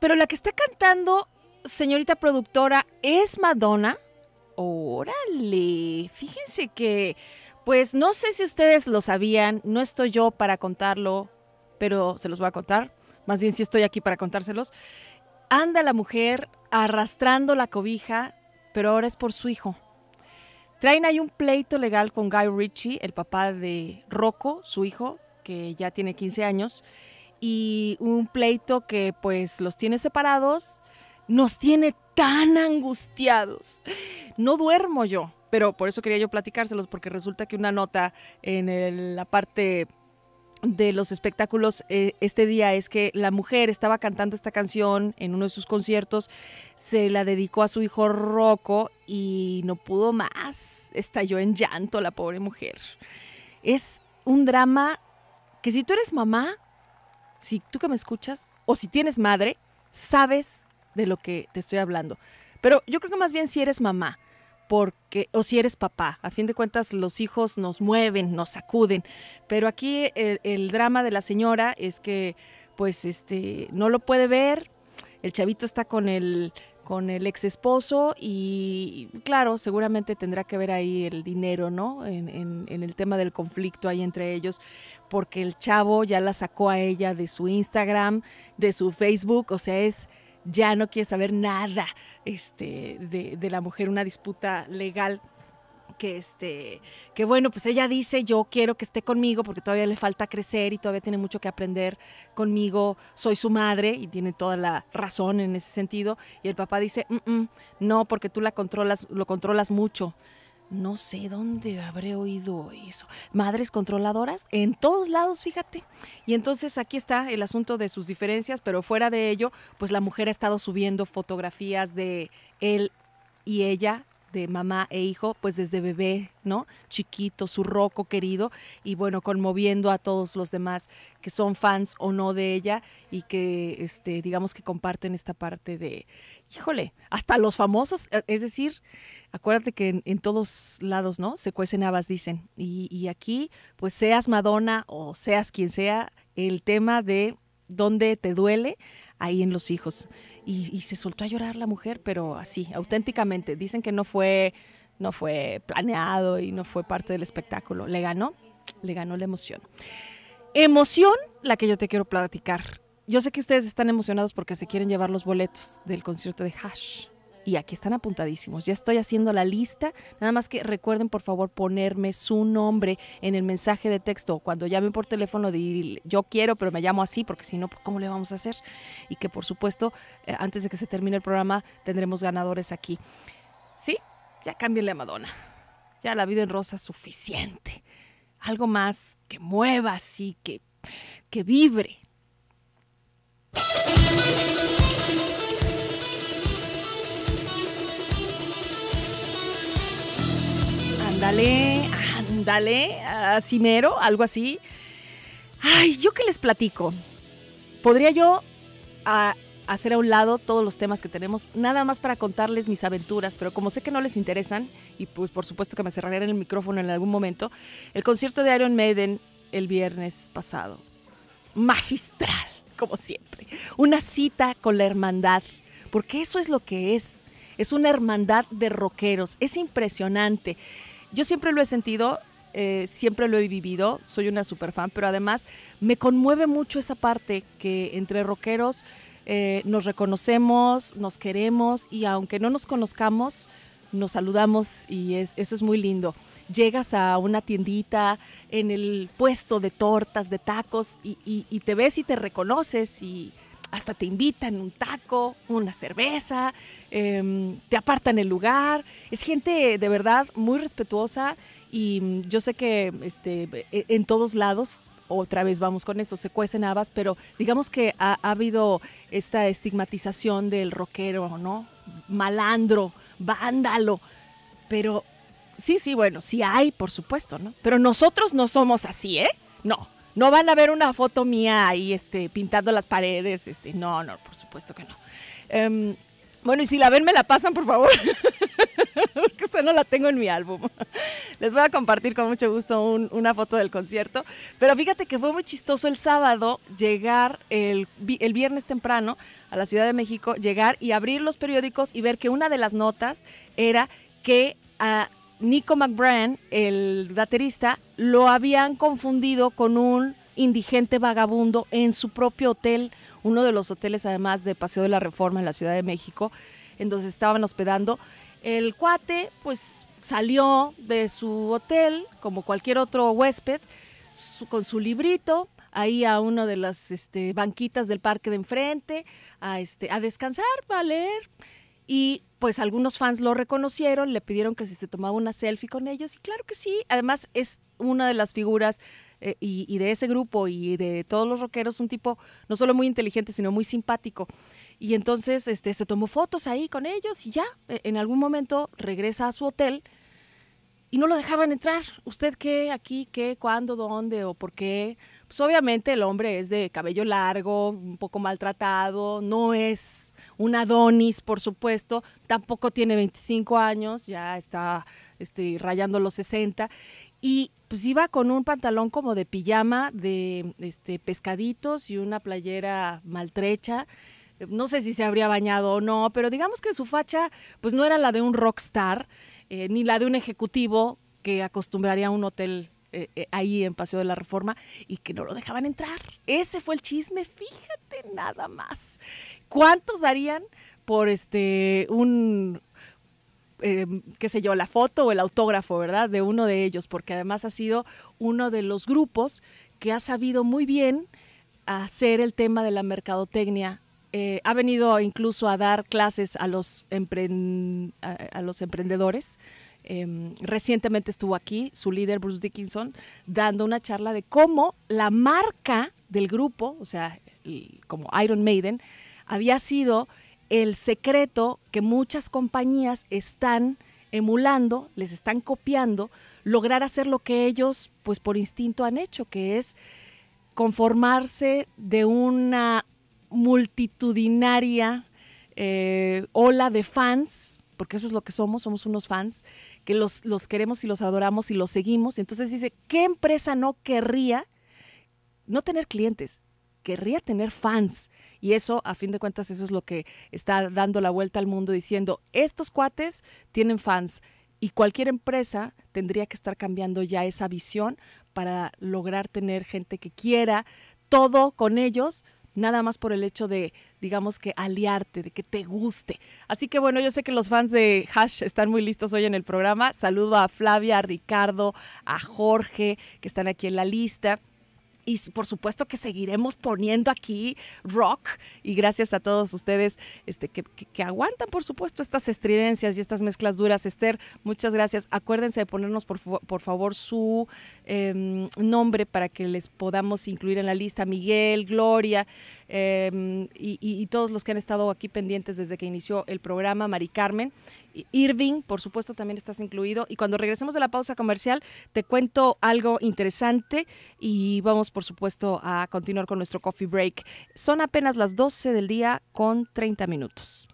Pero la que está cantando, señorita productora, es Madonna. Órale, fíjense que, pues no sé si ustedes lo sabían, no estoy yo para contarlo, pero se los voy a contar. Más bien si estoy aquí para contárselos. Anda la mujer arrastrando la cobija, pero ahora es por su hijo. Traen ahí un pleito legal con Guy Ritchie, el papá de Rocco, su hijo, que ya tiene 15 años y un pleito que pues los tiene separados, nos tiene tan angustiados. No duermo yo, pero por eso quería yo platicárselos, porque resulta que una nota en la parte de los espectáculos eh, este día es que la mujer estaba cantando esta canción en uno de sus conciertos, se la dedicó a su hijo Rocco y no pudo más, estalló en llanto la pobre mujer. Es un drama que si tú eres mamá, si tú que me escuchas o si tienes madre, sabes de lo que te estoy hablando. Pero yo creo que más bien si eres mamá, porque o si eres papá, a fin de cuentas los hijos nos mueven, nos sacuden, pero aquí el, el drama de la señora es que pues este no lo puede ver, el chavito está con el con el ex esposo y claro, seguramente tendrá que ver ahí el dinero, ¿no? En, el tema del conflicto ahí entre ellos, porque el chavo ya la sacó a ella de su Instagram, de su Facebook, o sea, es ya no quiere saber nada este, de la mujer, una disputa legal que este que bueno pues ella dice yo quiero que esté conmigo porque todavía le falta crecer y todavía tiene mucho que aprender conmigo soy su madre y tiene toda la razón en ese sentido y el papá dice no porque tú la controlas lo controlas mucho no sé dónde habré oído eso. Madres controladoras en todos lados, fíjate. Y entonces aquí está el asunto de sus diferencias, pero fuera de ello, pues la mujer ha estado subiendo fotografías de él y ella de mamá e hijo, pues desde bebé, ¿no? Chiquito, su roco querido y bueno, conmoviendo a todos los demás que son fans o no de ella y que, este, digamos que comparten esta parte de, híjole, hasta los famosos, e, es decir, acuérdate que en, todos lados, ¿no? Se cuecen habas, dicen. Y, y aquí, pues seas Madonna o seas quien sea, el tema de dónde te duele ahí en los hijos y, se soltó a llorar la mujer, pero así, auténticamente. Dicen que no fue, no fue planeado y no fue parte del espectáculo. Le ganó, le ganó la emoción. Emoción, la que yo te quiero platicar. Yo sé que ustedes están emocionados porque se quieren llevar los boletos del concierto de Hash y aquí están apuntadísimos. Ya estoy haciendo la lista. Nada más que recuerden, por favor, ponerme su nombre en el mensaje de texto. Cuando llamen por teléfono, de yo quiero, pero me llamo así, porque si no, ¿cómo le vamos a hacer? Y que, por supuesto, eh, antes de que se termine el programa, tendremos ganadores aquí. Sí, ya cámbienle a Madonna. Ya la vida en rosa es suficiente. Algo más que mueva así, que, que vibre. Dale, ándale, Asimero... algo así. Ay, ¿yo qué les platico? Podría yo ah, hacer a un lado todos los temas que tenemos, nada más para contarles mis aventuras, pero como sé que no les interesan, y pues por supuesto que me cerrarían el micrófono en algún momento, el concierto de Iron Maiden el viernes pasado. Magistral, como siempre. Una cita con la hermandad, porque eso es lo que es. Es una hermandad de rockeros. Es impresionante yo siempre lo he sentido, eh, siempre lo he vivido, soy una super fan, pero además me conmueve mucho esa parte que entre rockeros eh, nos reconocemos, nos queremos y aunque no nos conozcamos, nos saludamos y es, eso es muy lindo. Llegas a una tiendita en el puesto de tortas, de tacos y, y te ves y te reconoces y, hasta te invitan un taco, una cerveza, em, te apartan el lugar. Es gente de verdad muy respetuosa y mm, yo sé que este, e, en todos lados otra vez vamos con eso, se cuecen habas, pero digamos que ha, ha, habido esta estigmatización del rockero, ¿no? Malandro, vándalo, pero sí, sí, bueno, sí hay, por supuesto, ¿no? Pero nosotros no somos así, ¿eh? No, no van a ver una foto mía ahí este, pintando las paredes. Este, no, no, por supuesto que no. Em, bueno, y si la ven, me la pasan, por favor. Porque usted no la tengo en mi álbum. Les voy a compartir con mucho gusto una foto del concierto. Pero fíjate que fue muy chistoso el sábado llegar, el, viernes temprano, a la Ciudad de México, llegar y abrir los periódicos y ver que una de las notas era que... a ah, Nico McBrand, el baterista, lo habían confundido con un indigente vagabundo en su propio hotel, uno de los hoteles además de Paseo de la Reforma en la Ciudad de México, en donde estaban hospedando. El cuate pues salió de su hotel como cualquier otro huésped con su librito ahí a una de las este, banquitas del parque de enfrente a, este, a descansar, a leer y pues algunos fans lo reconocieron, le pidieron que si se tomaba una selfie con ellos y claro que sí, además es una de las figuras eh, y, y, de ese grupo y de todos los rockeros, un tipo no solo muy inteligente, sino muy simpático. Y entonces este, se tomó fotos ahí con ellos y ya, e, en algún momento regresa a su hotel y no lo dejaban entrar. ¿Usted qué? ¿Aquí qué? ¿Cuándo? ¿Dónde? ¿O por qué? Pues obviamente el hombre es de cabello largo, un poco maltratado, no es un Adonis, por supuesto, tampoco tiene 25 años, ya está este, rayando los 60. Y pues iba con un pantalón como de pijama, de este, pescaditos y una playera maltrecha no sé si se habría bañado o no, pero digamos que su facha pues no era la de un rockstar, eh, ni la de un ejecutivo que acostumbraría a un hotel eh, eh, ahí en Paseo de la Reforma y que no lo dejaban entrar. Ese fue el chisme, fíjate nada más. ¿Cuántos darían por este un em, qué sé yo, la foto o el autógrafo, ¿verdad? De uno de ellos, porque además ha sido uno de los grupos que ha sabido muy bien hacer el tema de la mercadotecnia eh, ha venido incluso a dar clases a los, los emprendedores. Em, recientemente estuvo aquí su líder Bruce Dickinson dando una charla de cómo la marca del grupo, o sea, como Iron Maiden, había sido el secreto que muchas compañías están emulando, les están copiando, lograr hacer lo que ellos, pues por instinto han hecho, que es conformarse de una multitudinaria eh, ola de fans, porque eso es lo que somos, somos unos fans, que los, los queremos y los adoramos y los seguimos. entonces dice, ¿qué empresa no querría no tener clientes? Querría tener fans. Y eso, a fin de cuentas, eso es lo que está dando la vuelta al mundo diciendo, estos cuates tienen fans. Y cualquier empresa tendría que estar cambiando ya esa visión para lograr tener gente que quiera todo con ellos, nada más por el hecho de, digamos que, aliarte, de que te guste. Así que bueno, yo sé que los fans de Hash están muy listos hoy en el programa. Saludo a Flavia, a Ricardo, a Jorge, que están aquí en la lista y por supuesto que seguiremos poniendo aquí rock y gracias a todos ustedes este, que, aguantan por supuesto estas estridencias y estas mezclas duras. Esther, muchas gracias. Acuérdense de ponernos por, favor su em, nombre para que les podamos incluir en la lista. Miguel, Gloria em, y, y todos los que han estado aquí pendientes desde que inició el programa, Mari Carmen. Irving, por supuesto, también estás incluido. Y cuando regresemos de la pausa comercial, te cuento algo interesante y vamos por supuesto, a continuar con nuestro coffee break. Son apenas las 12 del día con 30 minutos.